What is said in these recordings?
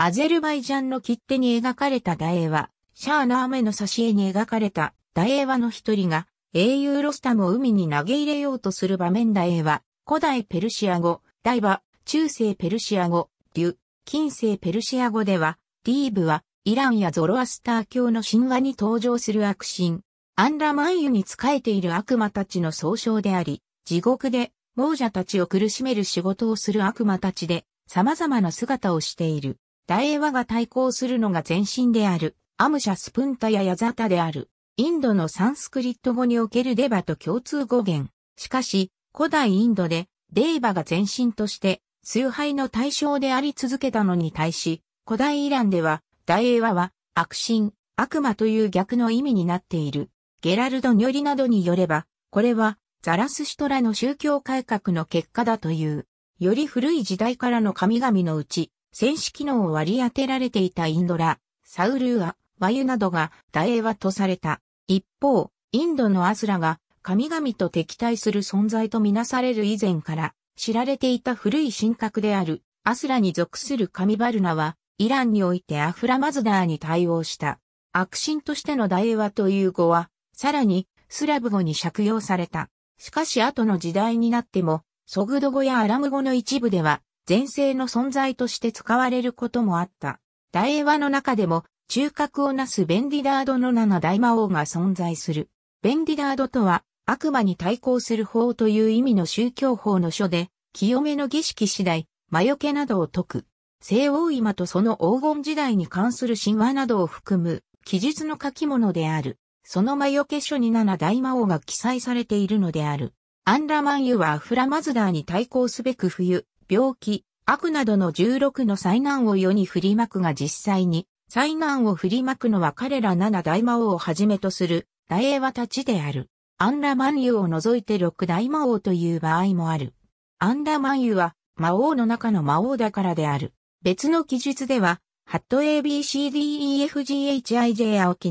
アゼルバイジャンの切手に描かれたダエは、シャーナーメの挿絵に描かれたダエはの一人が、英雄ロスタムを海に投げ入れようとする場面ダエは、古代ペルシア語、ダイバ、中世ペルシア語、デュ、近世ペルシア語では、ディーブは、イランやゾロアスター教の神話に登場する悪神、アンラマンユに仕えている悪魔たちの総称であり、地獄で亡者たちを苦しめる仕事をする悪魔たちで、様々な姿をしている。大英和が対抗するのが前身である、アムシャスプンタやヤザタである、インドのサンスクリット語におけるデバと共通語源。しかし、古代インドで、デーバが前身として、崇拝の対象であり続けたのに対し、古代イランでは、大英和は、悪神、悪魔という逆の意味になっている。ゲラルドニョリなどによれば、これは、ザラスシトラの宗教改革の結果だという、より古い時代からの神々のうち、戦士機能を割り当てられていたインドラ、サウルーア、ワユなどが大英和とされた。一方、インドのアスラが神々と敵対する存在とみなされる以前から知られていた古い神格であるアスラに属する神バルナはイランにおいてアフラマズダーに対応した。悪神としての大英和という語はさらにスラブ語に借用された。しかし後の時代になってもソグド語やアラム語の一部では前世の存在として使われることもあった。大英和の中でも、中核をなすベンディダードの七大魔王が存在する。ベンディダードとは、悪魔に対抗する法という意味の宗教法の書で、清めの儀式次第、魔除けなどを解く。西王今とその黄金時代に関する神話などを含む、記述の書き物である。その魔除け書に七大魔王が記載されているのである。アンラマンユはアフラマズダーに対抗すべく冬、病気、悪などの16の災難を世に振りまくが実際に、災難を振りまくのは彼ら七大魔王をはじめとする大英和たちである。アンラマンユを除いて六大魔王という場合もある。アンラマンユは魔王の中の魔王だからである。別の記述では、ハット ABCDEFGHIJ 青木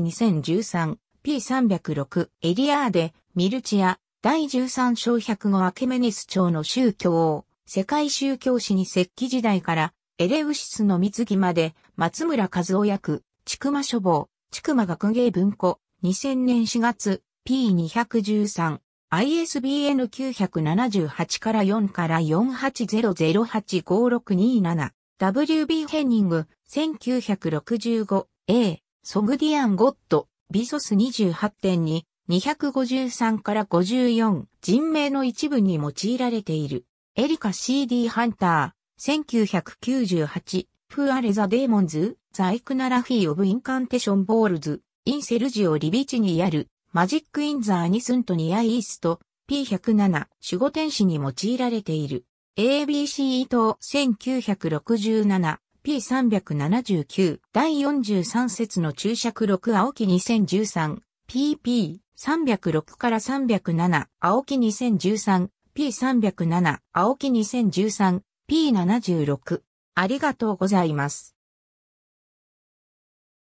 2013P306 エリアーでミルチア第13章105アケメニス朝の宗教王世界宗教史に石器時代から、エレウシスの貢まで、松村和夫役、ちくま書房、ちくま学芸文庫、2000年4月、P213、ISBN 978から4から4 8 0 0 8 5 6 2 7 W.B. ヘニング、1965、A、ソグディアン・ゴッド、ビソス28.2、253から54、人名の一部に用いられている。エリカ CD ハンター、1998、プーアレザデーモンズ、ザイクナラフィーオブインカンテションボールズ、インセルジオリビチにアる、マジックインザーニスントニアイースト、P107、守護天使に用いられている。ABC 伊藤1967、P379、第43節の注釈6青木2013、PP306 から307、青木2013、P307、青木2013、P76。ありがとうございます。